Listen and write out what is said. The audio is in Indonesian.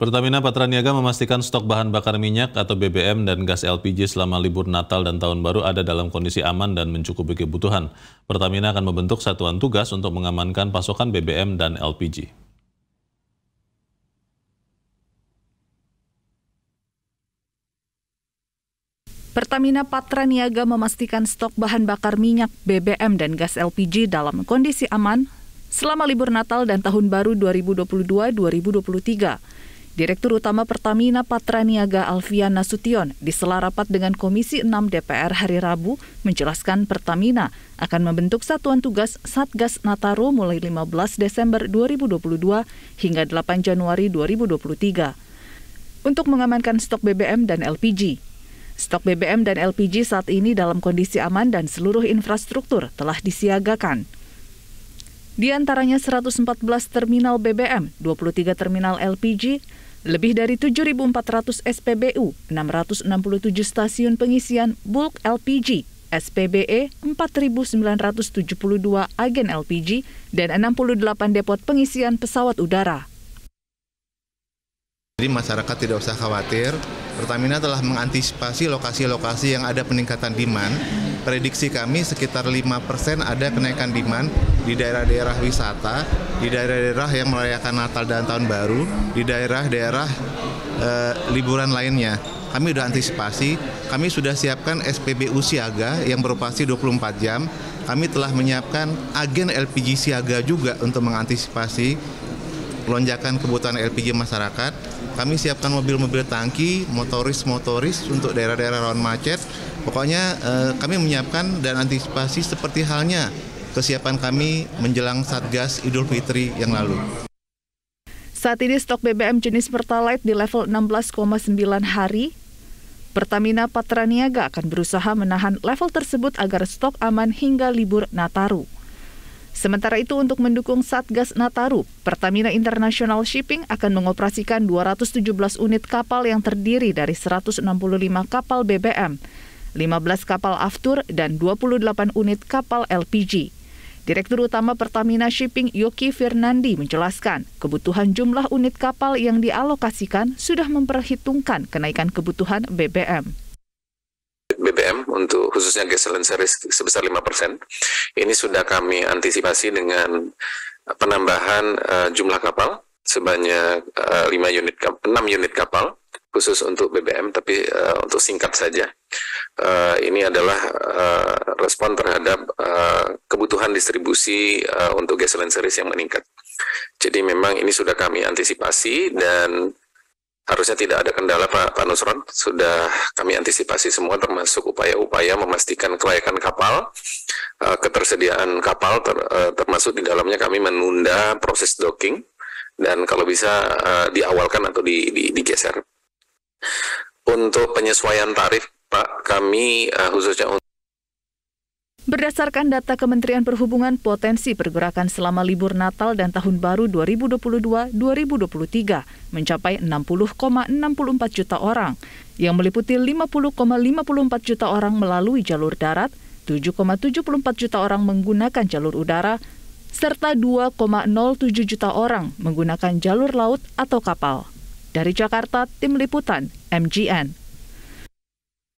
Pertamina Patraniaga memastikan stok bahan bakar minyak atau BBM dan gas LPG selama libur Natal dan Tahun Baru ada dalam kondisi aman dan mencukupi kebutuhan. Pertamina akan membentuk satuan tugas untuk mengamankan pasokan BBM dan LPG. Pertamina Patraniaga memastikan stok bahan bakar minyak, BBM, dan gas LPG dalam kondisi aman selama libur Natal dan Tahun Baru 2022-2023. Direktur Utama Pertamina Patraniaga Alfian Nasution di sela rapat dengan Komisi 6 DPR hari Rabu menjelaskan Pertamina akan membentuk satuan tugas Satgas Nataru mulai 15 Desember 2022 hingga 8 Januari 2023 untuk mengamankan stok BBM dan LPG. Stok BBM dan LPG saat ini dalam kondisi aman dan seluruh infrastruktur telah disiagakan. Di antaranya 114 terminal BBM, 23 terminal LPG, lebih dari 7.400 SPBU, 667 stasiun pengisian bulk LPG, SPBE 4.972 agen LPG, dan 68 depot pengisian pesawat udara. Jadi masyarakat tidak usah khawatir, Pertamina telah mengantisipasi lokasi-lokasi yang ada peningkatan demand prediksi kami sekitar 5% ada kenaikan demand di daerah-daerah wisata, di daerah-daerah yang merayakan Natal dan Tahun Baru, di daerah-daerah e, liburan lainnya. Kami sudah antisipasi, kami sudah siapkan SPBU siaga yang beroperasi 24 jam. Kami telah menyiapkan agen LPG siaga juga untuk mengantisipasi lonjakan kebutuhan LPG masyarakat kami siapkan mobil-mobil tangki, motoris-motoris untuk daerah-daerah rawan macet. Pokoknya eh, kami menyiapkan dan antisipasi seperti halnya kesiapan kami menjelang Satgas Idul Fitri yang lalu. Saat ini stok BBM jenis Pertalite di level 16,9 hari. Pertamina Patraniaga akan berusaha menahan level tersebut agar stok aman hingga libur Nataru. Sementara itu untuk mendukung Satgas Nataru, Pertamina International Shipping akan mengoperasikan 217 unit kapal yang terdiri dari 165 kapal BBM, 15 kapal aftur dan 28 unit kapal LPG. Direktur Utama Pertamina Shipping Yoki Fernandi menjelaskan, kebutuhan jumlah unit kapal yang dialokasikan sudah memperhitungkan kenaikan kebutuhan BBM untuk khususnya gas series sebesar 5%. Ini sudah kami antisipasi dengan eh, penambahan uh, jumlah kapal sebanyak uh, eh, 5 unit 6 unit kapal khusus untuk BBM tapi uh, untuk singkat saja. Uh, ini adalah uh, respon terhadap uh, kebutuhan distribusi uh, untuk gasoline series yang meningkat. Jadi memang ini sudah kami antisipasi dan harusnya tidak ada kendala Pak, Pak Nusron. Sudah kami antisipasi semua termasuk upaya-upaya memastikan kelayakan kapal, eh, ketersediaan kapal eh, termasuk di dalamnya kami menunda proses docking dan kalau bisa eh, diawalkan atau di, di, digeser. Untuk penyesuaian tarif Pak, kami khususnya untuk Berdasarkan data Kementerian Perhubungan, potensi pergerakan selama libur Natal dan Tahun Baru 2022-2023 mencapai 60,64 juta orang, yang meliputi 50,54 juta orang melalui jalur darat, 7,74 juta orang menggunakan jalur udara, serta 2,07 juta orang menggunakan jalur laut atau kapal. Dari Jakarta, Tim Liputan, MGN.